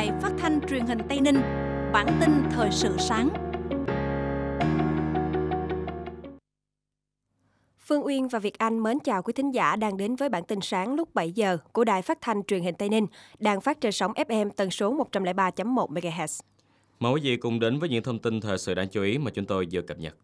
Đài Phát thanh Truyền hình Tây Ninh. Bản tin thời sự sáng. Phương Uyên và Việt Anh mến chào quý thính giả đang đến với bản tin sáng lúc 7 giờ của Đài Phát thanh Truyền hình Tây Ninh, đang phát trên sóng FM tần số 103.1 MHz. Mời quý vị cùng đến với những thông tin thời sự đáng chú ý mà chúng tôi vừa cập nhật.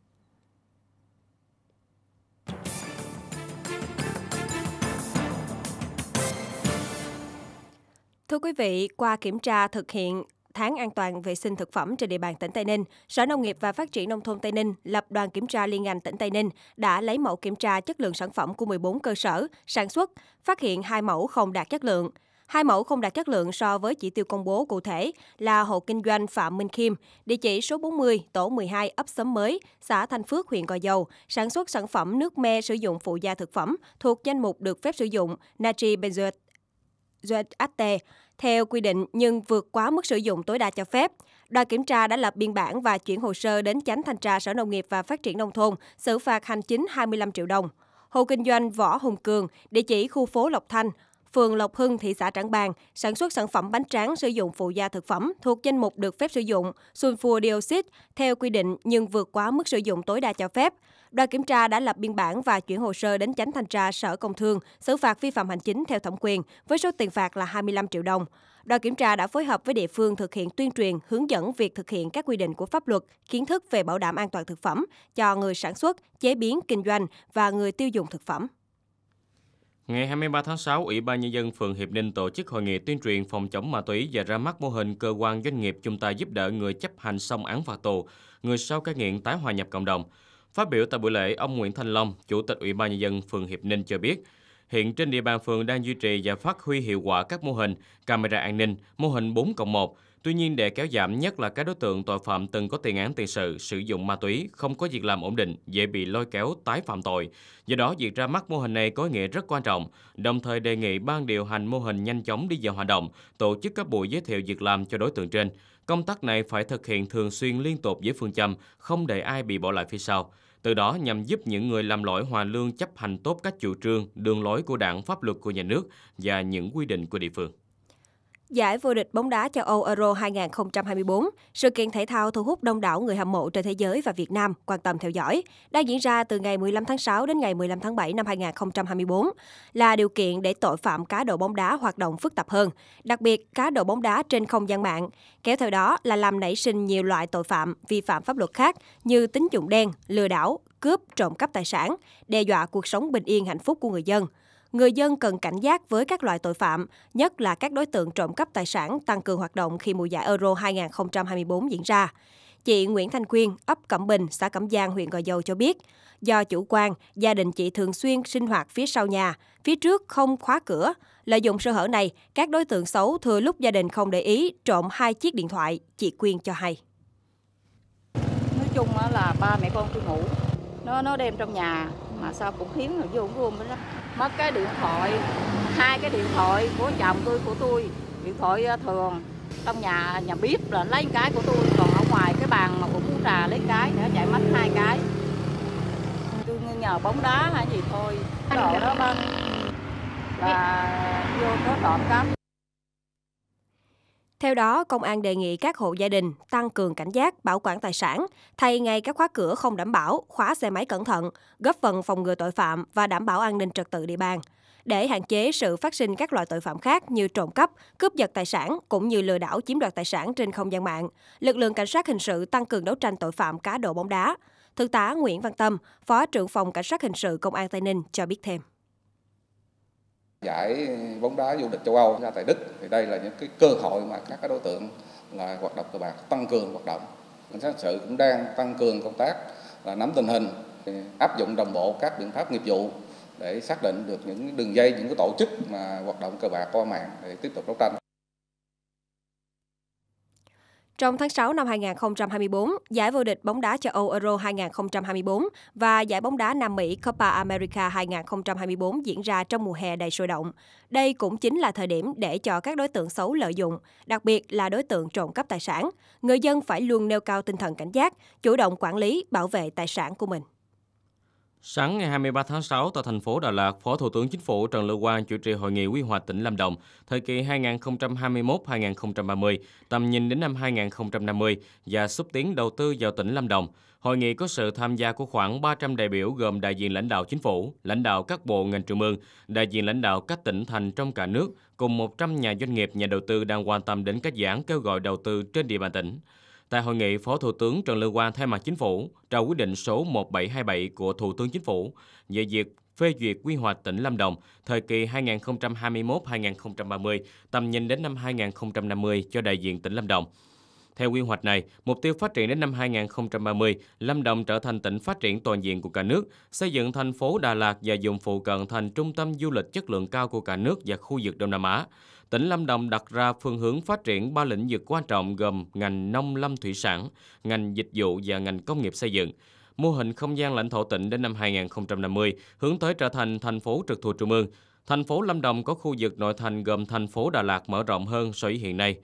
Thưa quý vị, qua kiểm tra thực hiện tháng an toàn vệ sinh thực phẩm trên địa bàn tỉnh Tây Ninh, Sở Nông nghiệp và Phát triển Nông thôn Tây Ninh lập đoàn kiểm tra liên ngành tỉnh Tây Ninh đã lấy mẫu kiểm tra chất lượng sản phẩm của 14 cơ sở sản xuất, phát hiện hai mẫu không đạt chất lượng. Hai mẫu không đạt chất lượng so với chỉ tiêu công bố cụ thể là hộ kinh doanh Phạm Minh Khiêm, địa chỉ số 40, tổ 12, ấp Sấm Mới, xã Thanh Phước, huyện Gò Dầu, sản xuất sản phẩm nước me sử dụng phụ gia thực phẩm thuộc danh mục được phép sử dụng natri benzoate Duarte theo quy định nhưng vượt quá mức sử dụng tối đa cho phép. Đoàn kiểm tra đã lập biên bản và chuyển hồ sơ đến Chánh thanh tra Sở Nông nghiệp và Phát triển Nông thôn, xử phạt hành chính 25 triệu đồng. Hộ kinh doanh Võ Hùng Cường, địa chỉ khu phố Lộc Thanh, phường Lộc Hưng, thị xã Trảng Bàng, sản xuất sản phẩm bánh tráng sử dụng phụ gia thực phẩm thuộc danh mục được phép sử dụng sulfur dioxide theo quy định nhưng vượt quá mức sử dụng tối đa cho phép. Đoàn kiểm tra đã lập biên bản và chuyển hồ sơ đến chánh thanh tra Sở Công Thương xử phạt vi phạm hành chính theo thẩm quyền với số tiền phạt là 25 triệu đồng. Đoàn kiểm tra đã phối hợp với địa phương thực hiện tuyên truyền, hướng dẫn việc thực hiện các quy định của pháp luật, kiến thức về bảo đảm an toàn thực phẩm cho người sản xuất, chế biến, kinh doanh và người tiêu dùng thực phẩm. Ngày 23 tháng 6, Ủy ban Nhân dân phường Hiệp Ninh tổ chức hội nghị tuyên truyền phòng chống ma túy và ra mắt mô hình cơ quan doanh nghiệp chung tay giúp đỡ người chấp hành xong án phạt tù, người sau cai nghiện tái hòa nhập cộng đồng. Phát biểu tại buổi lễ, ông Nguyễn Thanh Long, Chủ tịch Ủy ban Nhân dân phường Hiệp Ninh cho biết, hiện trên địa bàn phường đang duy trì và phát huy hiệu quả các mô hình camera an ninh, mô hình 4 cộng 1, Tuy nhiên, để kéo giảm nhất là các đối tượng tội phạm từng có tiền án tiền sự, sử dụng ma túy, không có việc làm ổn định, dễ bị lôi kéo tái phạm tội. Do đó, việc ra mắt mô hình này có ý nghĩa rất quan trọng, đồng thời đề nghị ban điều hành mô hình nhanh chóng đi vào hoạt động, tổ chức các buổi giới thiệu việc làm cho đối tượng trên. Công tác này phải thực hiện thường xuyên liên tục với phương châm không để ai bị bỏ lại phía sau. Từ đó nhằm giúp những người làm lỗi hòa lương chấp hành tốt các chủ trương, đường lối của đảng, pháp luật của nhà nước và những quy định của địa phương. Giải vô địch bóng đá châu Âu Euro 2024, sự kiện thể thao thu hút đông đảo người hâm mộ trên thế giới và Việt Nam quan tâm theo dõi, đang diễn ra từ ngày 15 tháng 6 đến ngày 15 tháng 7 năm 2024, là điều kiện để tội phạm cá độ bóng đá hoạt động phức tạp hơn, đặc biệt cá độ bóng đá trên không gian mạng, kéo theo đó là làm nảy sinh nhiều loại tội phạm vi phạm pháp luật khác như tín dụng đen, lừa đảo, cướp, trộm cắp tài sản, đe dọa cuộc sống bình yên hạnh phúc của người dân – người dân cần cảnh giác với các loại tội phạm, nhất là các đối tượng trộm cắp tài sản tăng cường hoạt động khi mùa giải Euro 2024 diễn ra. Chị Nguyễn Thanh Quyên, ấp Cẩm Bình, xã Cẩm Giang, huyện Gò Dầu cho biết, do chủ quan, gia đình chị thường xuyên sinh hoạt phía sau nhà, phía trước không khóa cửa. Lợi dụng sơ hở này, các đối tượng xấu thừa lúc gia đình không để ý trộm hai chiếc điện thoại, chị Quyên cho hay. Nói chung là ba mẹ con tôi ngủ, nó nó đem trong nhà mà sao cũng khiến rồi vô rôm đó mất cái điện thoại hai cái điện thoại của chồng tôi của tôi điện thoại ờ, thường trong nhà nhà bếp là lấy cái của tôi còn ở ngoài cái bàn mà cũng uống trà lấy cái nữa chạy mất hai cái tôi nhờ bóng đá hay gì thôi đồ đó bên là vô nó trộm cắp theo đó, công an đề nghị các hộ gia đình tăng cường cảnh giác, bảo quản tài sản, thay ngay các khóa cửa không đảm bảo, khóa xe máy cẩn thận, góp phần phòng ngừa tội phạm và đảm bảo an ninh trật tự địa bàn để hạn chế sự phát sinh các loại tội phạm khác như trộm cắp, cướp giật tài sản cũng như lừa đảo chiếm đoạt tài sản trên không gian mạng. Lực lượng cảnh sát hình sự tăng cường đấu tranh tội phạm cá độ bóng đá. Thượng tá Nguyễn Văn Tâm, Phó trưởng phòng Cảnh sát hình sự Công an Tây Ninh cho biết thêm giải bóng đá du lịch châu Âu ra tại Đức thì đây là những cái cơ hội mà các đối tượng là hoạt động cờ bạc tăng cường hoạt động. Cảnh sát sự cũng đang tăng cường công tác là nắm tình hình, áp dụng đồng bộ các biện pháp nghiệp vụ để xác định được những đường dây, những cái tổ chức mà hoạt động cờ bạc qua mạng để tiếp tục đấu tranh. Trong tháng 6 năm 2024, giải vô địch bóng đá châu Âu Euro 2024 và giải bóng đá Nam Mỹ Copa America 2024 diễn ra trong mùa hè đầy sôi động. Đây cũng chính là thời điểm để cho các đối tượng xấu lợi dụng, đặc biệt là đối tượng trộm cắp tài sản. Người dân phải luôn nêu cao tinh thần cảnh giác, chủ động quản lý, bảo vệ tài sản của mình. Sáng ngày 23 tháng 6 tại thành phố Đà Lạt, Phó Thủ tướng Chính phủ Trần Lưu Quang chủ trì hội nghị quy hoạch tỉnh Lâm Đồng thời kỳ 2021-2030, tầm nhìn đến năm 2050 và xúc tiến đầu tư vào tỉnh Lâm Đồng. Hội nghị có sự tham gia của khoảng 300 đại biểu gồm đại diện lãnh đạo chính phủ, lãnh đạo các bộ ngành trung ương, đại diện lãnh đạo các tỉnh thành trong cả nước cùng 100 nhà doanh nghiệp, nhà đầu tư đang quan tâm đến các dự án kêu gọi đầu tư trên địa bàn tỉnh. Tại hội nghị, Phó Thủ tướng Trần Lưu Quang thay mặt Chính phủ trao quyết định số 1727 của Thủ tướng Chính phủ về việc phê duyệt quy hoạch tỉnh Lâm Đồng thời kỳ 2021-2030, tầm nhìn đến năm 2050 cho đại diện tỉnh Lâm Đồng. Theo quy hoạch này, mục tiêu phát triển đến năm 2030, Lâm Đồng trở thành tỉnh phát triển toàn diện của cả nước, xây dựng thành phố Đà Lạt và vùng phụ cận thành trung tâm du lịch chất lượng cao của cả nước và khu vực Đông Nam Á. Tỉnh Lâm Đồng đặt ra phương hướng phát triển ba lĩnh vực quan trọng gồm ngành nông lâm thủy sản, ngành dịch vụ và ngành công nghiệp xây dựng mô hình không gian lãnh thổ tỉnh đến năm 2050, hướng tới trở thành thành phố trực thuộc trung ương. Thành phố Lâm Đồng có khu vực nội thành gồm thành phố Đà Lạt mở rộng hơn so với hiện nay.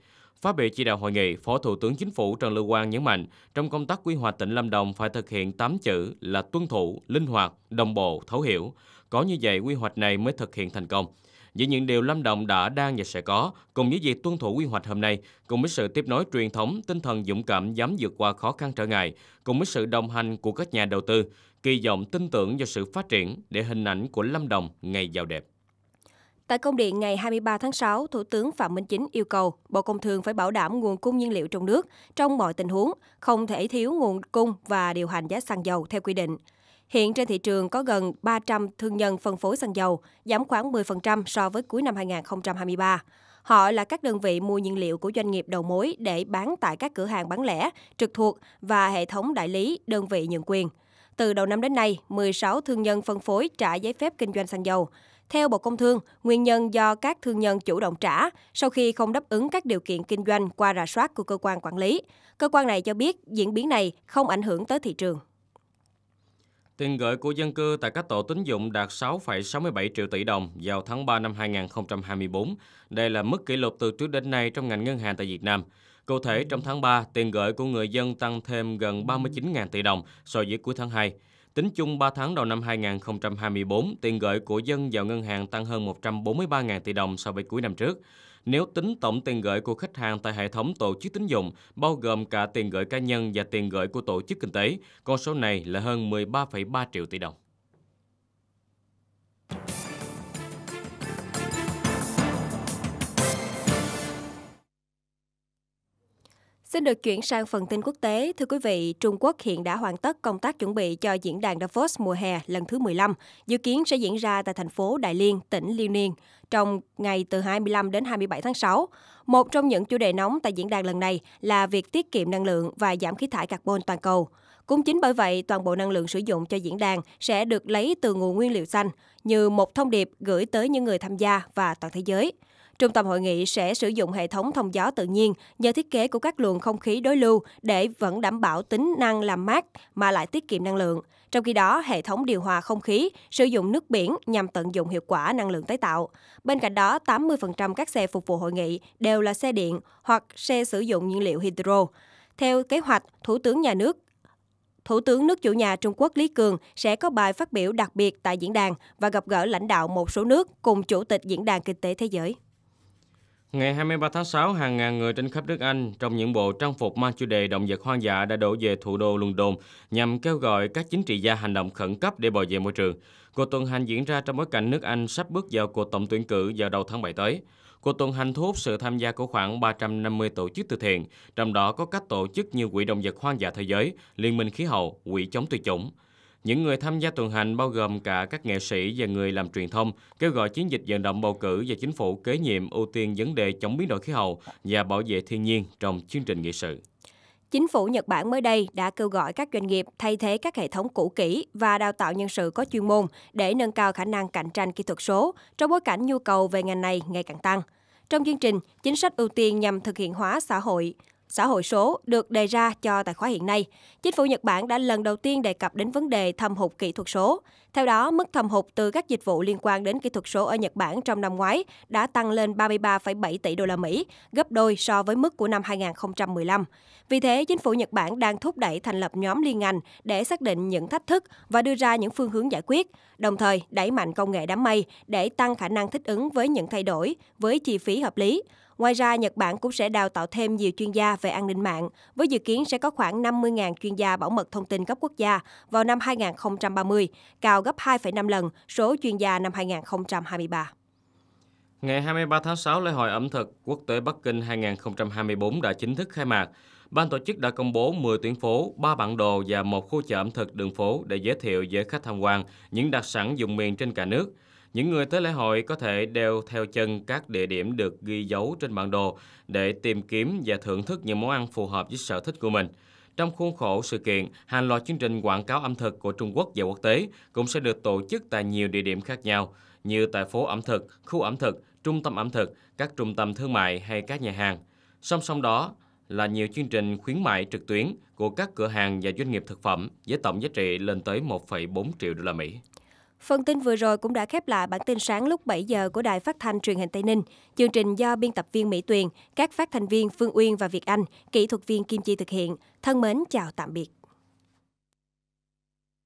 Phát biểu chỉ đạo hội nghị, Phó Thủ tướng Chính phủ Trần Lưu Quang nhấn mạnh, trong công tác quy hoạch tỉnh Lâm Đồng phải thực hiện 8 chữ là tuân thủ, linh hoạt, đồng bộ, thấu hiểu. Có như vậy, quy hoạch này mới thực hiện thành công. Với những điều Lâm Đồng đã đang và sẽ có, cùng với việc tuân thủ quy hoạch hôm nay, cùng với sự tiếp nối truyền thống, tinh thần dũng cảm dám vượt qua khó khăn trở ngại, cùng với sự đồng hành của các nhà đầu tư, kỳ vọng tin tưởng vào sự phát triển để hình ảnh của Lâm Đồng ngày giàu đẹp. Tại công điện ngày 23 tháng 6, Thủ tướng Phạm Minh Chính yêu cầu Bộ Công Thương phải bảo đảm nguồn cung nhiên liệu trong nước trong mọi tình huống, không thể thiếu nguồn cung và điều hành giá xăng dầu theo quy định. Hiện trên thị trường có gần 300 thương nhân phân phối xăng dầu, giảm khoảng 10% so với cuối năm 2023. Họ là các đơn vị mua nhiên liệu của doanh nghiệp đầu mối để bán tại các cửa hàng bán lẻ, trực thuộc và hệ thống đại lý, đơn vị nhượng quyền. Từ đầu năm đến nay, 16 thương nhân phân phối trả giấy phép kinh doanh xăng dầu. Theo Bộ Công Thương, nguyên nhân do các thương nhân chủ động trả sau khi không đáp ứng các điều kiện kinh doanh qua rà soát của cơ quan quản lý. Cơ quan này cho biết diễn biến này không ảnh hưởng tới thị trường. Tiền gửi của dân cư tại các tổ tín dụng đạt 6,67 triệu tỷ đồng vào tháng 3 năm 2024. Đây là mức kỷ lục từ trước đến nay trong ngành ngân hàng tại Việt Nam. Cụ thể, trong tháng 3, tiền gửi của người dân tăng thêm gần 39.000 tỷ đồng so với cuối tháng 2. Tính chung 3 tháng đầu năm 2024, tiền gửi của dân vào ngân hàng tăng hơn 143.000 tỷ đồng so với cuối năm trước. Nếu tính tổng tiền gửi của khách hàng tại hệ thống tổ chức tín dụng, bao gồm cả tiền gửi cá nhân và tiền gửi của tổ chức kinh tế, con số này là hơn 13,3 triệu tỷ đồng. Xin được chuyển sang phần tin quốc tế. Thưa quý vị, Trung Quốc hiện đã hoàn tất công tác chuẩn bị cho diễn đàn Davos mùa hè lần thứ 15, dự kiến sẽ diễn ra tại thành phố Đại Liên, tỉnh Liêu Ninh trong ngày từ 25 đến 27 tháng 6. Một trong những chủ đề nóng tại diễn đàn lần này là việc tiết kiệm năng lượng và giảm khí thải carbon toàn cầu. Cũng chính bởi vậy, toàn bộ năng lượng sử dụng cho diễn đàn sẽ được lấy từ nguồn nguyên liệu xanh như một thông điệp gửi tới những người tham gia và toàn thế giới. Trung tâm hội nghị sẽ sử dụng hệ thống thông gió tự nhiên nhờ thiết kế của các luồng không khí đối lưu để vẫn đảm bảo tính năng làm mát mà lại tiết kiệm năng lượng. Trong khi đó, hệ thống điều hòa không khí sử dụng nước biển nhằm tận dụng hiệu quả năng lượng tái tạo. Bên cạnh đó, 80% các xe phục vụ hội nghị đều là xe điện hoặc xe sử dụng nhiên liệu hydro. Theo kế hoạch, Thủ tướng nhà nước Thủ tướng nước chủ nhà Trung Quốc Lý Cường sẽ có bài phát biểu đặc biệt tại diễn đàn và gặp gỡ lãnh đạo một số nước cùng chủ tịch diễn đàn kinh tế thế giới. Ngày 23 tháng 6, hàng ngàn người trên khắp nước Anh trong những bộ trang phục mang chủ đề động vật hoang dã đã đổ về thủ đô London nhằm kêu gọi các chính trị gia hành động khẩn cấp để bảo vệ môi trường. Cuộc tuần hành diễn ra trong bối cảnh nước Anh sắp bước vào cuộc tổng tuyển cử vào đầu tháng 7 tới. Cuộc tuần hành thu hút sự tham gia của khoảng 350 tổ chức từ thiện, trong đó có các tổ chức như Quỹ động vật hoang dã thế giới, Liên minh khí hậu, Quỹ chống tuyệt chủng. Những người tham gia tuần hành bao gồm cả các nghệ sĩ và người làm truyền thông kêu gọi chiến dịch vận động bầu cử và chính phủ kế nhiệm ưu tiên vấn đề chống biến đổi khí hậu và bảo vệ thiên nhiên trong chương trình nghị sự. Chính phủ Nhật Bản mới đây đã kêu gọi các doanh nghiệp thay thế các hệ thống cũ kỹ và đào tạo nhân sự có chuyên môn để nâng cao khả năng cạnh tranh kỹ thuật số trong bối cảnh nhu cầu về ngành này ngày càng tăng. Trong chương trình, chính sách ưu tiên nhằm thực hiện hóa xã hội, xã hội số được đề ra cho tài khoá hiện nay, chính phủ Nhật Bản đã lần đầu tiên đề cập đến vấn đề thâm hụt kỹ thuật số. Theo đó, mức thâm hụt từ các dịch vụ liên quan đến kỹ thuật số ở Nhật Bản trong năm ngoái đã tăng lên 33,7 tỷ đô la Mỹ, gấp đôi so với mức của năm 2015. Vì thế, chính phủ Nhật Bản đang thúc đẩy thành lập nhóm liên ngành để xác định những thách thức và đưa ra những phương hướng giải quyết, đồng thời đẩy mạnh công nghệ đám mây để tăng khả năng thích ứng với những thay đổi với chi phí hợp lý. Ngoài ra, Nhật Bản cũng sẽ đào tạo thêm nhiều chuyên gia về an ninh mạng, với dự kiến sẽ có khoảng 50.000 chuyên gia bảo mật thông tin cấp quốc gia vào năm 2030, cao gấp 2,5 lần số chuyên gia năm 2023. Ngày 23 tháng 6, lễ hội ẩm thực quốc tế Bắc Kinh 2024 đã chính thức khai mạc. Ban tổ chức đã công bố 10 tuyến phố, 3 bản đồ và một khu chợ ẩm thực đường phố để giới thiệu với khách tham quan những đặc sản vùng miền trên cả nước. Những người tới lễ hội có thể đeo theo chân các địa điểm được ghi dấu trên bản đồ để tìm kiếm và thưởng thức những món ăn phù hợp với sở thích của mình. Trong khuôn khổ sự kiện, hàng loạt chương trình quảng cáo ẩm thực của Trung Quốc và quốc tế cũng sẽ được tổ chức tại nhiều địa điểm khác nhau, như tại phố ẩm thực, khu ẩm thực, trung tâm ẩm thực, các trung tâm thương mại hay các nhà hàng. Song song đó là nhiều chương trình khuyến mại trực tuyến của các cửa hàng và doanh nghiệp thực phẩm với tổng giá trị lên tới 1,4 triệu đô la Mỹ. Phần tin vừa rồi cũng đã khép lại bản tin sáng lúc 7 giờ của Đài Phát thanh Truyền hình Tây Ninh. Chương trình do biên tập viên Mỹ Tuyền, các phát thanh viên Phương Uyên và Việt Anh, kỹ thuật viên Kim Chi thực hiện. Thân mến chào tạm biệt.